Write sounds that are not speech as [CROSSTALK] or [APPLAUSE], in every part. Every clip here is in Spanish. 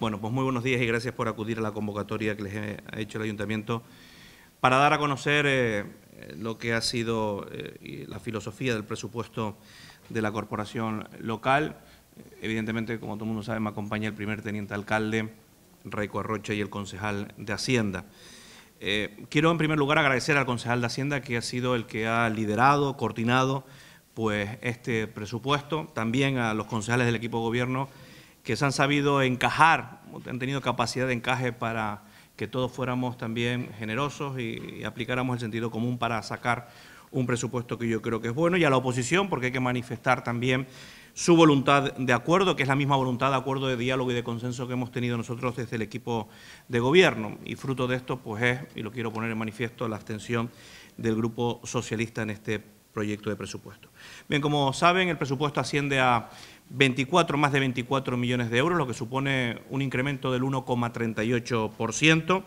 Bueno, pues muy buenos días y gracias por acudir a la convocatoria que les ha hecho el Ayuntamiento para dar a conocer eh, lo que ha sido eh, la filosofía del presupuesto de la corporación local. Evidentemente, como todo el mundo sabe, me acompaña el primer teniente alcalde, rey Arrocha, y el concejal de Hacienda. Eh, quiero, en primer lugar, agradecer al concejal de Hacienda, que ha sido el que ha liderado, coordinado pues, este presupuesto. También a los concejales del equipo de gobierno, que se han sabido encajar, han tenido capacidad de encaje para que todos fuéramos también generosos y, aplicáramos el sentido común para sacar un presupuesto que yo creo que es bueno, y a la oposición, porque hay que manifestar también su voluntad de acuerdo, que es la misma voluntad de acuerdo de diálogo y de consenso que hemos tenido nosotros desde el equipo de gobierno. Y fruto de esto, pues es, y lo quiero poner en manifiesto, la abstención del Grupo Socialista en este proyecto de presupuesto. Bien, como saben, el presupuesto asciende a 24, más de 24 millones de euros, lo que supone un incremento del 1,38%.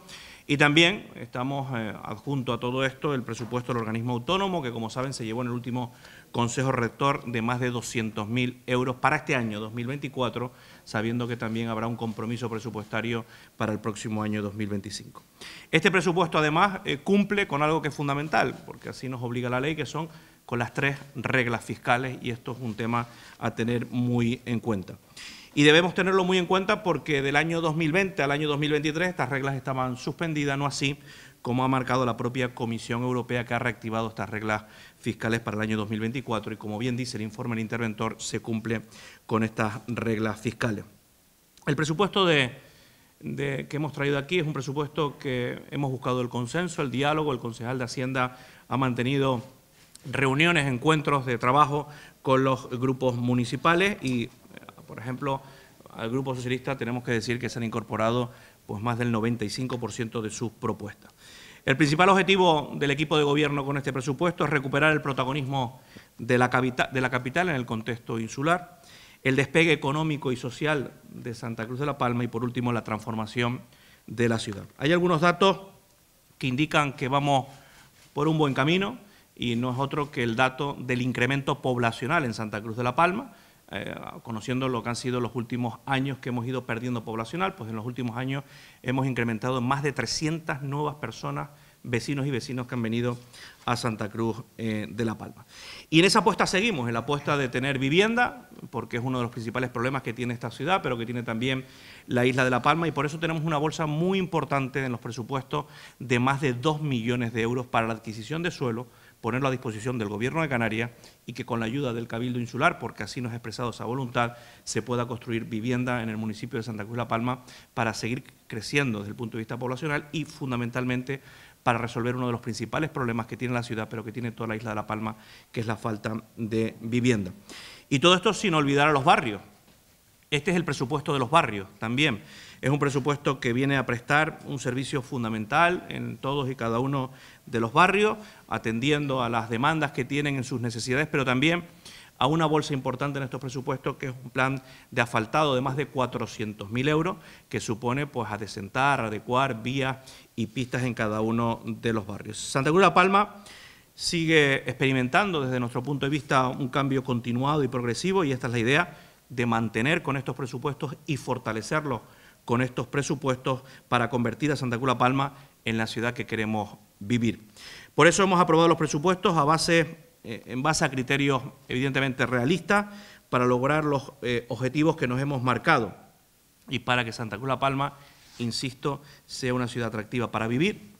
Y también estamos eh, adjunto a todo esto el presupuesto del organismo autónomo, que como saben se llevó en el último Consejo Rector de más de 200.000 euros para este año 2024, sabiendo que también habrá un compromiso presupuestario para el próximo año 2025. Este presupuesto además eh, cumple con algo que es fundamental, porque así nos obliga la ley, que son con las tres reglas fiscales y esto es un tema a tener muy en cuenta. Y debemos tenerlo muy en cuenta porque del año 2020 al año 2023 estas reglas estaban suspendidas, no así como ha marcado la propia Comisión Europea que ha reactivado estas reglas fiscales para el año 2024 y como bien dice el informe del interventor, se cumple con estas reglas fiscales. El presupuesto de, que hemos traído aquí es un presupuesto que hemos buscado el consenso, el diálogo, el concejal de Hacienda ha mantenido reuniones, encuentros de trabajo con los grupos municipales y, eh, por ejemplo, al Grupo Socialista tenemos que decir que se han incorporado pues, más del 95% de sus propuestas. El principal objetivo del equipo de gobierno con este presupuesto es recuperar el protagonismo de la, capital, de la capital en el contexto insular, el despegue económico y social de Santa Cruz de la Palma y, por último, la transformación de la ciudad. Hay algunos datos que indican que vamos por un buen camino y no es otro que el dato del incremento poblacional en Santa Cruz de la Palma, eh, conociendo lo que han sido los últimos años que hemos ido perdiendo poblacional, pues en los últimos años hemos incrementado más de 300 nuevas personas, vecinos y vecinos que han venido a Santa Cruz eh, de la Palma. Y en esa apuesta seguimos, en la apuesta de tener vivienda, porque es uno de los principales problemas que tiene esta ciudad, pero que tiene también la isla de La Palma, y por eso tenemos una bolsa muy importante en los presupuestos de más de 2 millones de euros para la adquisición de suelo, ponerlo a disposición del Gobierno de Canarias y que con la ayuda del Cabildo Insular, porque así nos ha expresado esa voluntad, se pueda construir vivienda en el municipio de Santa Cruz La Palma para seguir creciendo desde el punto de vista poblacional y fundamentalmente para resolver uno de los principales problemas que tiene la ciudad, pero que tiene toda la isla de La Palma, que es la falta de vivienda. Y todo esto sin olvidar a los barrios, este es el presupuesto de los barrios también. Es un presupuesto que viene a prestar un servicio fundamental en todos y cada uno de los barrios, atendiendo a las demandas que tienen en sus necesidades, pero también a una bolsa importante en estos presupuestos, que es un plan de asfaltado de más de 400.000 euros, que supone pues adecentar, adecuar vías y pistas en cada uno de los barrios. Santa Cruz de la Palma sigue experimentando desde nuestro punto de vista un cambio continuado y progresivo, y esta es la idea de mantener con estos presupuestos y fortalecerlos con estos presupuestos para convertir a Santa Cruz La Palma en la ciudad que queremos vivir. Por eso hemos aprobado los presupuestos a base, eh, en base a criterios evidentemente realistas para lograr los eh, objetivos que nos hemos marcado y para que Santa Cruz La Palma, insisto, sea una ciudad atractiva para vivir,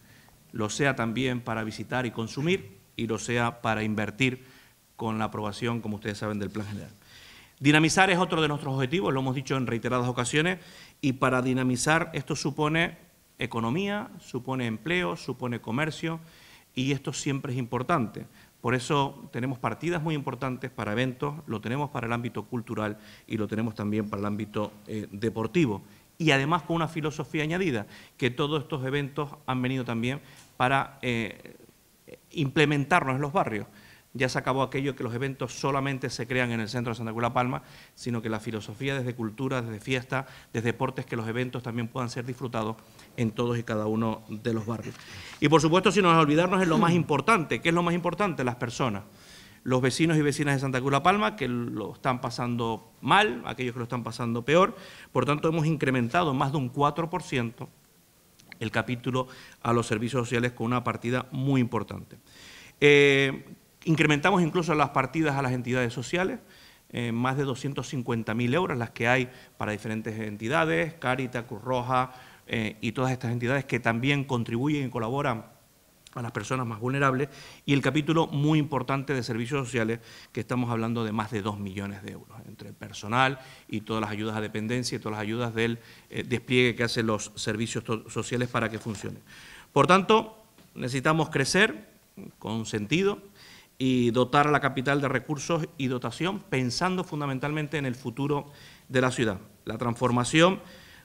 lo sea también para visitar y consumir y lo sea para invertir con la aprobación, como ustedes saben, del Plan General. Dinamizar es otro de nuestros objetivos, lo hemos dicho en reiteradas ocasiones, y para dinamizar esto supone economía, supone empleo, supone comercio, y esto siempre es importante. Por eso tenemos partidas muy importantes para eventos, lo tenemos para el ámbito cultural y lo tenemos también para el ámbito eh, deportivo. Y además con una filosofía añadida, que todos estos eventos han venido también para eh, implementarnos en los barrios ya se acabó aquello que los eventos solamente se crean en el centro de Santa Cruz La Palma, sino que la filosofía desde cultura, desde fiesta, desde deportes, que los eventos también puedan ser disfrutados en todos y cada uno de los barrios. Y por supuesto, sin olvidarnos es lo más importante, ¿qué es lo más importante? Las personas. Los vecinos y vecinas de Santa Cruz La Palma, que lo están pasando mal, aquellos que lo están pasando peor. Por tanto, hemos incrementado más de un 4% el capítulo a los servicios sociales con una partida muy importante. Eh, Incrementamos incluso las partidas a las entidades sociales, eh, más de 250.000 euros, las que hay para diferentes entidades, Carita, Cruz Roja eh, y todas estas entidades que también contribuyen y colaboran a las personas más vulnerables, y el capítulo muy importante de servicios sociales, que estamos hablando de más de 2 millones de euros, entre el personal y todas las ayudas a dependencia y todas las ayudas del eh, despliegue que hacen los servicios sociales para que funcionen. Por tanto, necesitamos crecer con sentido, y dotar a la capital de recursos y dotación, pensando fundamentalmente en el futuro de la ciudad. La transformación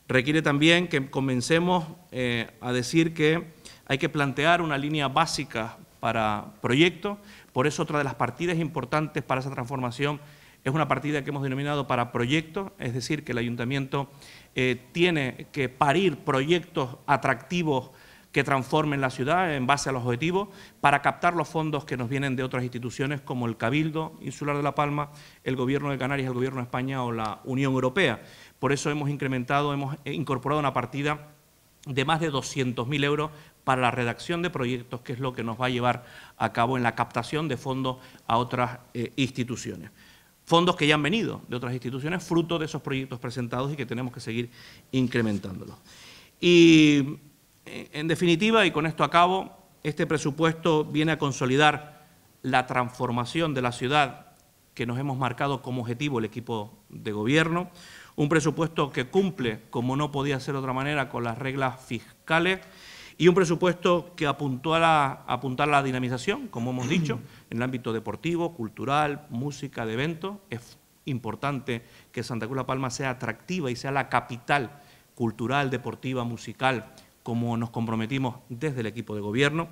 requiere también que comencemos eh, a decir que hay que plantear una línea básica para proyectos, por eso otra de las partidas importantes para esa transformación es una partida que hemos denominado para proyectos, es decir, que el ayuntamiento eh, tiene que parir proyectos atractivos que transformen la ciudad en base a los objetivos para captar los fondos que nos vienen de otras instituciones como el Cabildo Insular de La Palma, el Gobierno de Canarias, el Gobierno de España o la Unión Europea. Por eso hemos incrementado, hemos incorporado una partida de más de 200.000 euros para la redacción de proyectos, que es lo que nos va a llevar a cabo en la captación de fondos a otras eh, instituciones. Fondos que ya han venido de otras instituciones, fruto de esos proyectos presentados y que tenemos que seguir incrementándolos. Y eh, en definitiva, y con esto acabo, este presupuesto viene a consolidar la transformación de la ciudad que nos hemos marcado como objetivo el equipo de gobierno, un presupuesto que cumple, como no podía ser de otra manera, con las reglas fiscales y un presupuesto que apuntó a la, apunta a la dinamización, como hemos dicho, en el ámbito deportivo, cultural, música, de eventos. Es importante que Santa Cruz La Palma sea atractiva y sea la capital cultural, deportiva, musical, como nos comprometimos desde el equipo de gobierno.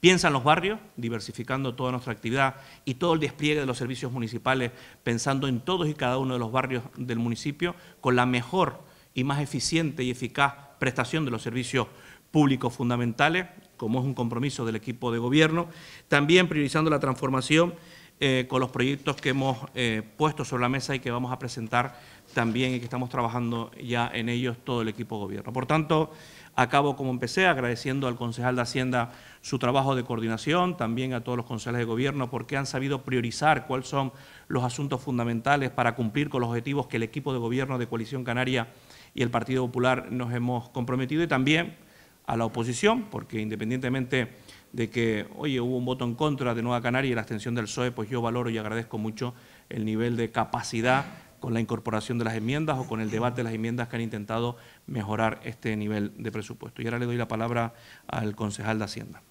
Piensa en los barrios, diversificando toda nuestra actividad y todo el despliegue de los servicios municipales, pensando en todos y cada uno de los barrios del municipio, con la mejor y más eficiente y eficaz prestación de los servicios públicos fundamentales, como es un compromiso del equipo de gobierno. También priorizando la transformación eh, con los proyectos que hemos eh, puesto sobre la mesa y que vamos a presentar también y que estamos trabajando ya en ellos todo el equipo de gobierno. Por tanto, Acabo como empecé, agradeciendo al concejal de Hacienda su trabajo de coordinación, también a todos los concejales de gobierno, porque han sabido priorizar cuáles son los asuntos fundamentales para cumplir con los objetivos que el equipo de gobierno de Coalición Canaria y el Partido Popular nos hemos comprometido, y también a la oposición, porque independientemente de que, oye, hubo un voto en contra de Nueva Canaria y la abstención del PSOE, pues yo valoro y agradezco mucho el nivel de capacidad con la incorporación de las enmiendas o con el debate de las enmiendas que han intentado mejorar este nivel de presupuesto. Y ahora le doy la palabra al concejal de Hacienda.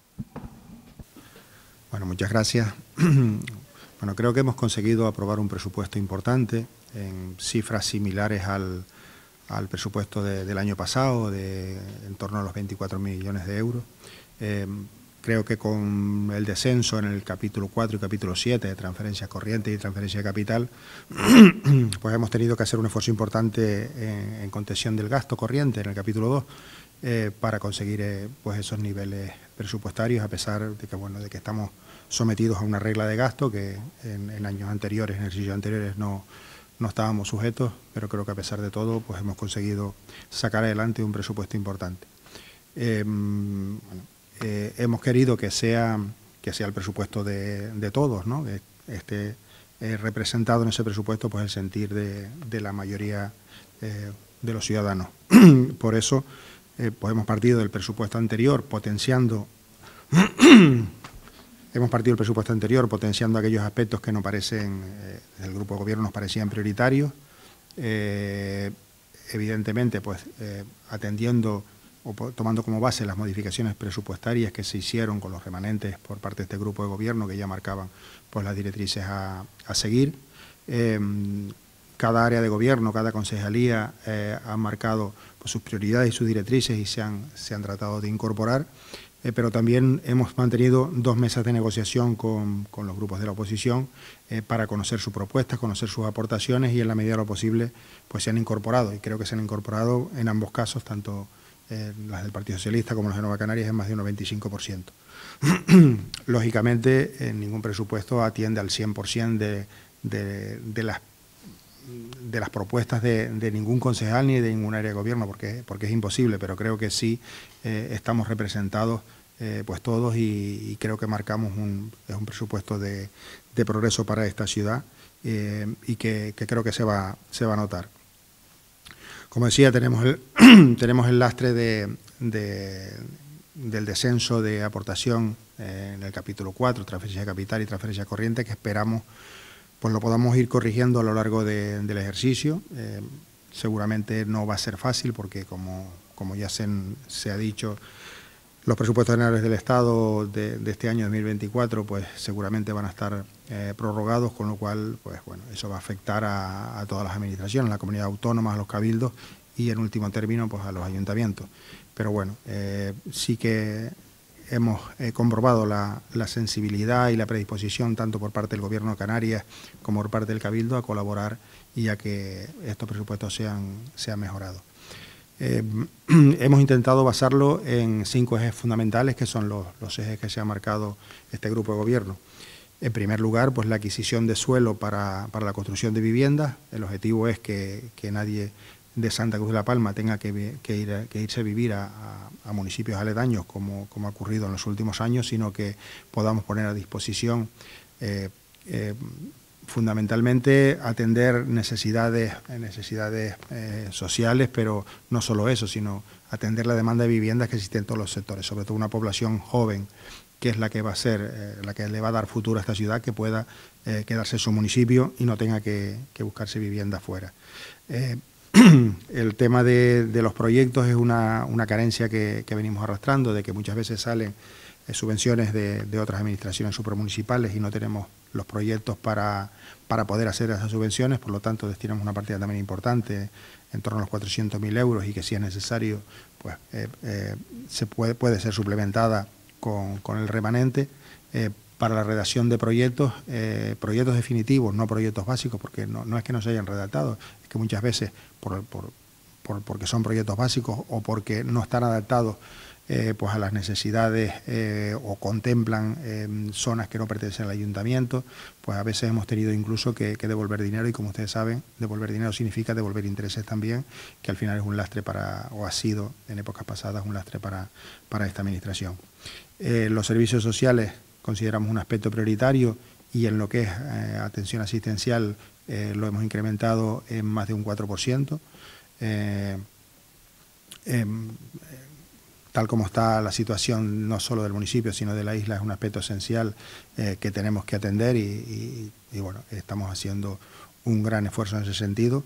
Bueno, muchas gracias. [CLEARS THROAT] Bueno, creo que hemos conseguido aprobar un presupuesto importante en cifras similares al, presupuesto del año pasado, de en torno a los 24 millones de euros. Eh, Creo que con el descenso en el capítulo 4 y capítulo 7 de transferencias corrientes y transferencia de capital, [CLEARS THROAT] pues hemos tenido que hacer un esfuerzo importante en, contención del gasto corriente en el capítulo 2 eh, para conseguir eh, pues esos niveles presupuestarios, a pesar de que, bueno, de que estamos sometidos a una regla de gasto que en, años anteriores, en ejercicios anteriores, no, no estábamos sujetos, pero creo que a pesar de todo pues hemos conseguido sacar adelante un presupuesto importante. Em, eh, hemos querido que sea, que sea el presupuesto de, todos, que esté eh, representado en ese presupuesto pues, el sentir de, la mayoría eh, de los ciudadanos. [CLEARS THROAT] Por eso pues, hemos partido del presupuesto anterior potenciando... [CLEARS THROAT] hemos partido el presupuesto anterior potenciando aquellos aspectos que nos parecen, del grupo de gobierno nos parecían prioritarios, evidentemente pues atendiendo tomando como base las modificaciones presupuestarias que se hicieron con los remanentes por parte de este grupo de gobierno que ya marcaban pues, las directrices a, seguir. Em, cada área de gobierno, cada concejalía eh, ha marcado pues, sus prioridades y sus directrices y se han, se han tratado de incorporar, eh, pero también hemos mantenido dos mesas de negociación con, los grupos de la oposición eh, para conocer sus propuestas, conocer sus aportaciones y en la medida de lo posible pues, se han incorporado y creo que se han incorporado en ambos casos, tanto eh, las del Partido Socialista como las de Nueva Canarias, es más de un 95%. [CLEARS THROAT] Lógicamente, eh, ningún presupuesto atiende al 100% de, las, de las propuestas de, ningún concejal ni de ningún área de gobierno, porque, porque es imposible, pero creo que sí eh, estamos representados pues todos y, creo que marcamos un, es un presupuesto de, progreso para esta ciudad y que, que, creo que se va, se va a notar. Como decía, tenemos el, [CLEARS THROAT] tenemos el lastre del descenso de aportación eh, en el capítulo 4, transferencia de capital y transferencia corriente, que esperamos pues lo podamos ir corrigiendo a lo largo del ejercicio. Eh, seguramente no va a ser fácil porque, como, ya se ha dicho, los presupuestos generales del Estado de, este año 2024 pues seguramente van a estar eh, prorrogados, con lo cual pues bueno, eso va a afectar a, todas las administraciones, a la comunidad autónoma, a los cabildos y en último término pues a los ayuntamientos. Pero bueno, eh, sí que hemos eh, comprobado la, sensibilidad y la predisposición tanto por parte del Gobierno de Canarias como por parte del Cabildo a colaborar y a que estos presupuestos sean, sean mejorados. Eh, [CLEARS THROAT] hemos intentado basarlo en cinco ejes fundamentales, que son los, ejes que se ha marcado este grupo de gobierno. En primer lugar, pues la adquisición de suelo para, la construcción de viviendas. El objetivo es que, nadie de Santa Cruz de la Palma tenga que, irse a vivir a, municipios aledaños, como, ha ocurrido en los últimos años, sino que podamos poner a disposición eh, eh, fundamentalmente atender necesidades, eh, necesidades eh, sociales, pero no solo eso, sino atender la demanda de viviendas que existe en todos los sectores, sobre todo una población joven, que es la que va a ser, eh, la que le va a dar futuro a esta ciudad, que pueda quedarse en su municipio y no tenga que, buscarse vivienda fuera. [CLEARS THROAT] el tema de, los proyectos es una, carencia que, venimos arrastrando, de que muchas veces salen subvenciones de, de, otras administraciones supramunicipales y no tenemos los proyectos para, para poder hacer esas subvenciones, por lo tanto destinamos una partida también importante, en torno a los 400.000 euros y que si es necesario, pues eh, eh, se puede, puede ser suplementada con, el remanente eh, para la redacción de proyectos, proyectos definitivos, no proyectos básicos, porque no, es que no se hayan redactado, es que muchas veces porque son proyectos básicos o porque no están adaptados eh, pues a las necesidades eh, o contemplan em, zonas que no pertenecen al ayuntamiento, pues a veces hemos tenido incluso que, devolver dinero y como ustedes saben, devolver dinero significa devolver intereses también, que al final es un lastre para, o ha sido en épocas pasadas un lastre para, para esta administración. Eh, los servicios sociales consideramos un aspecto prioritario y en lo que es atención asistencial lo hemos incrementado en más de un 4% tal como está la situación no solo del municipio, sino de la isla, es un aspecto esencial eh, que tenemos que atender y, bueno, estamos haciendo un gran esfuerzo en ese sentido.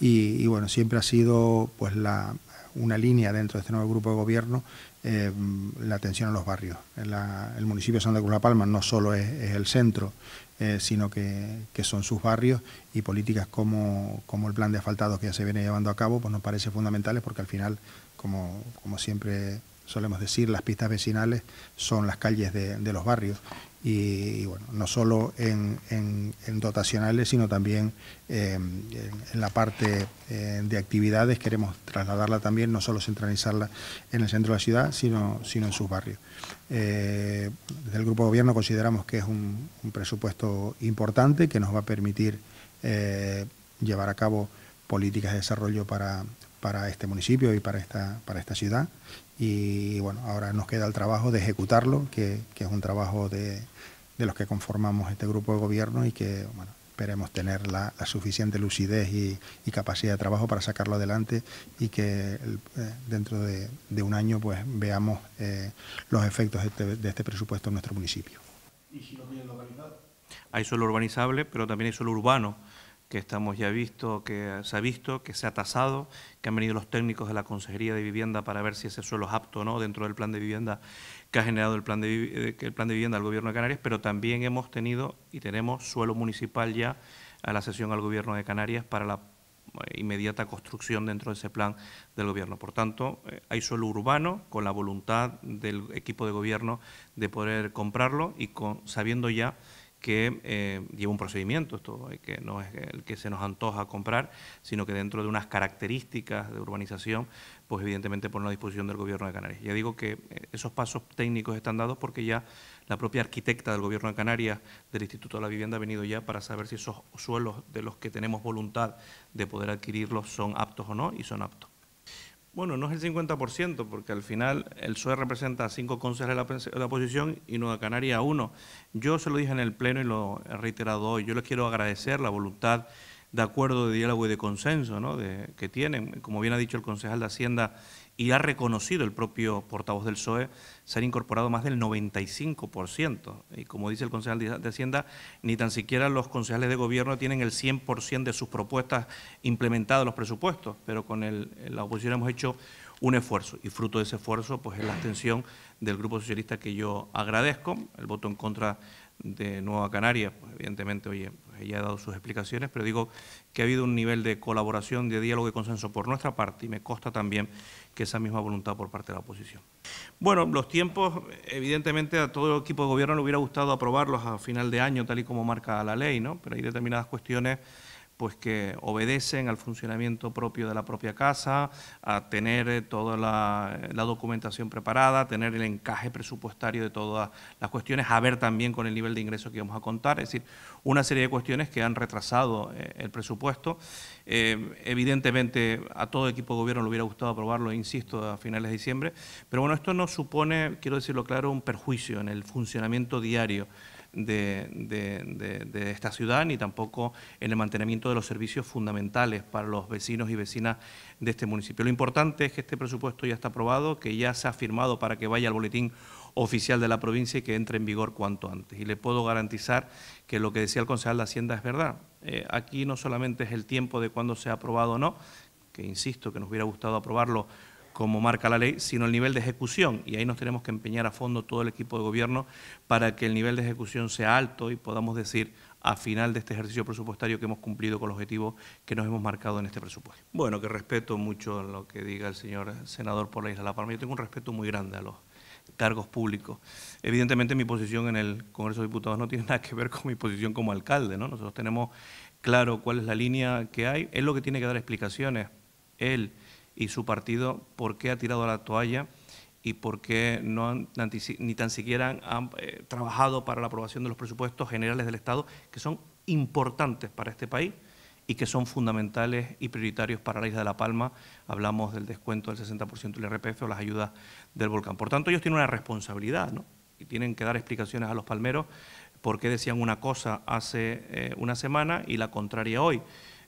Y, bueno, siempre ha sido pues la, una línea dentro de este nuevo grupo de gobierno eh, la atención a los barrios. el municipio de Santa Cruz La Palma no solo es, el centro, eh, sino que, son sus barrios y políticas como, como el plan de asfaltados que ya se viene llevando a cabo, pues nos parece fundamentales porque al final como, siempre solemos decir, las pistas vecinales son las calles de, los barrios. Y, bueno, no solo en, dotacionales, sino también em, en, la parte eh, de actividades queremos trasladarla también, no solo centralizarla en el centro de la ciudad, sino, sino en sus barrios. Eh, desde el Grupo Gobierno consideramos que es un, presupuesto importante que nos va a permitir eh, llevar a cabo políticas de desarrollo para, para este municipio y para esta, para esta ciudad. Y bueno, ahora nos queda el trabajo de ejecutarlo, que, es un trabajo de, los que conformamos este grupo de gobierno y que bueno, esperemos tener la, suficiente lucidez y, capacidad de trabajo para sacarlo adelante y que eh, dentro de, un año pues veamos eh, los efectos este, de este, presupuesto en nuestro municipio. ¿Y si no localidad. Hay suelo urbanizable, pero también hay suelo urbano que estamos ya visto, que se ha visto, que se ha tasado, que han venido los técnicos de la Consejería de Vivienda para ver si ese suelo es apto o no dentro del plan de vivienda que ha generado el plan de, eh, el plan de vivienda del Gobierno de Canarias, pero también hemos tenido y tenemos suelo municipal ya a la sesión al Gobierno de Canarias para la eh, inmediata construcción dentro de ese plan del gobierno. Por tanto, eh, hay suelo urbano con la voluntad del equipo de gobierno de poder comprarlo y con, sabiendo ya que eh, lleva un procedimiento, esto que no es el que se nos antoja comprar, sino que dentro de unas características de urbanización, pues evidentemente por la disposición del Gobierno de Canarias. Ya digo que eh, esos pasos técnicos están dados porque ya la propia arquitecta del Gobierno de Canarias, del Instituto de la Vivienda, ha venido ya para saber si esos suelos de los que tenemos voluntad de poder adquirirlos son aptos o no, y son aptos. Bueno, no es el 50%, porque al final el PSOE representa a cinco concejales de la, e, oposición y Nueva Canaria a uno. Yo se lo dije en el Pleno y lo he reiterado hoy. Yo les quiero agradecer la voluntad de acuerdo, de diálogo y de consenso de, que tienen. Como bien ha dicho el concejal de Hacienda, y ha reconocido el propio portavoz del PSOE, se han incorporado más del 95%. Y como dice el concejal de Hacienda, ni tan siquiera los concejales de gobierno tienen el 100% de sus propuestas implementadas en los presupuestos, pero con la oposición hemos hecho un esfuerzo y fruto de ese esfuerzo pues es la abstención del Grupo Socialista que yo agradezco, el voto en contra de Nueva Canaria, pues, evidentemente, oye, pues, ella ha dado sus explicaciones, pero digo que ha habido un nivel de colaboración, de diálogo y consenso por nuestra parte y me consta también que esa misma voluntad por parte de la oposición. Bueno, los tiempos, evidentemente, a todo el equipo de gobierno le hubiera gustado aprobarlos a final de año, tal y como marca la ley, ¿no? Pero hay determinadas cuestiones pues que obedecen al funcionamiento propio de la propia casa, a tener eh, toda eh, la, documentación preparada, tener el encaje presupuestario de todas las cuestiones, a ver también con el nivel de ingreso que vamos a contar, es decir, una serie de cuestiones que han retrasado eh, el presupuesto. evidentemente a todo equipo de gobierno le hubiera gustado aprobarlo, insisto, a finales de diciembre, pero bueno, esto no supone, quiero decirlo claro, un perjuicio en el funcionamiento diario de, esta ciudad, ni tampoco en el mantenimiento de los servicios fundamentales para los vecinos y vecinas de este municipio. Lo importante es que este presupuesto ya está aprobado, que ya se ha firmado para que vaya al boletín oficial de la provincia y que entre en vigor cuanto antes. Y le puedo garantizar que lo que decía el concejal de Hacienda es verdad. Eh, aquí no solamente es el tiempo de cuándo se ha aprobado o no, que insisto que nos hubiera gustado aprobarlo como marca la ley, sino el nivel de ejecución. Y ahí nos tenemos que empeñar a fondo todo el equipo de gobierno para que el nivel de ejecución sea alto y podamos decir a final de este ejercicio presupuestario que hemos cumplido con el objetivo que nos hemos marcado en este presupuesto. Bueno, que respeto mucho lo que diga el señor senador por la isla La Palma. Yo tengo un respeto muy grande a los cargos públicos. Evidentemente mi posición en el Congreso de Diputados no tiene [LAUGHS] nada que ver con mi posición como alcalde, ¿no? Nosotros tenemos claro cuál es la línea que hay, él lo que tiene que dar explicaciones, él y su partido por qué ha tirado la toalla y por qué no ni tan siquiera han eh, trabajado para la aprobación de los presupuestos generales del Estado, que son importantes para este país y que son fundamentales y prioritarios para la isla de La Palma. Hablamos del descuento del 60% del IRPF o las ayudas del volcán. Por tanto, ellos tienen una responsabilidad y tienen que dar explicaciones a los palmeros por qué decían una cosa hace eh, una semana y la contraria hoy.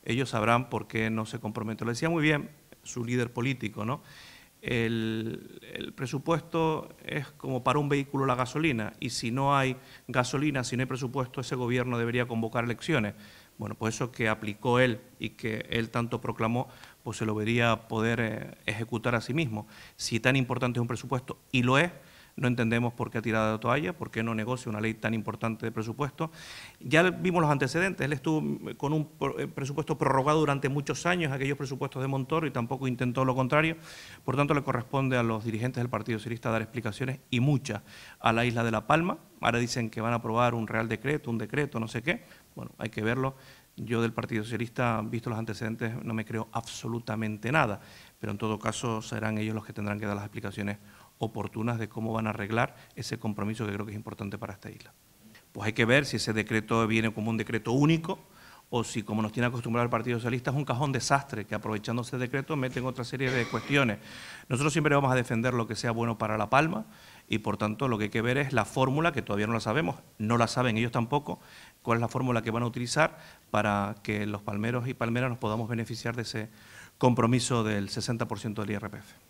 Ellos sabrán por qué no se comprometió. Lo decía muy bien su líder político. ¿no? El, presupuesto es como para un vehículo la gasolina y si no hay gasolina, si no hay presupuesto, ese gobierno debería convocar elecciones. Bueno, pues eso que aplicó él y que él tanto proclamó, pues se lo vería poder eh, ejecutar a sí mismo. Si tan importante es un presupuesto, y lo es, no entendemos por qué ha tirado la toalla, por qué no negocia una ley tan importante de presupuesto. Ya vimos los antecedentes, él estuvo con un eh, presupuesto prorrogado durante muchos años, aquellos presupuestos de Montoro, y tampoco intentó lo contrario. Por tanto, le corresponde a los dirigentes del Partido Socialista dar explicaciones y muchas a la isla de La Palma. Ahora dicen que van a aprobar un real decreto, un decreto, no sé qué. Bueno, hay que verlo. Yo del Partido Socialista, visto los antecedentes, no me creo absolutamente nada, pero en todo caso serán ellos los que tendrán que dar las explicaciones oportunas de cómo van a arreglar ese compromiso que creo que es importante para esta isla. Pues hay que ver si ese decreto viene como un decreto único o si, como nos tiene acostumbrado el Partido Socialista, es un cajón desastre que aprovechando ese decreto meten otra serie de cuestiones. Nosotros siempre vamos a defender lo que sea bueno para La Palma y, por tanto, lo que hay que ver es la fórmula, que todavía no la sabemos, no la saben ellos tampoco, cuál es la fórmula que van a utilizar para que los palmeros y palmeras nos podamos beneficiar de ese compromiso del 60% del IRPF.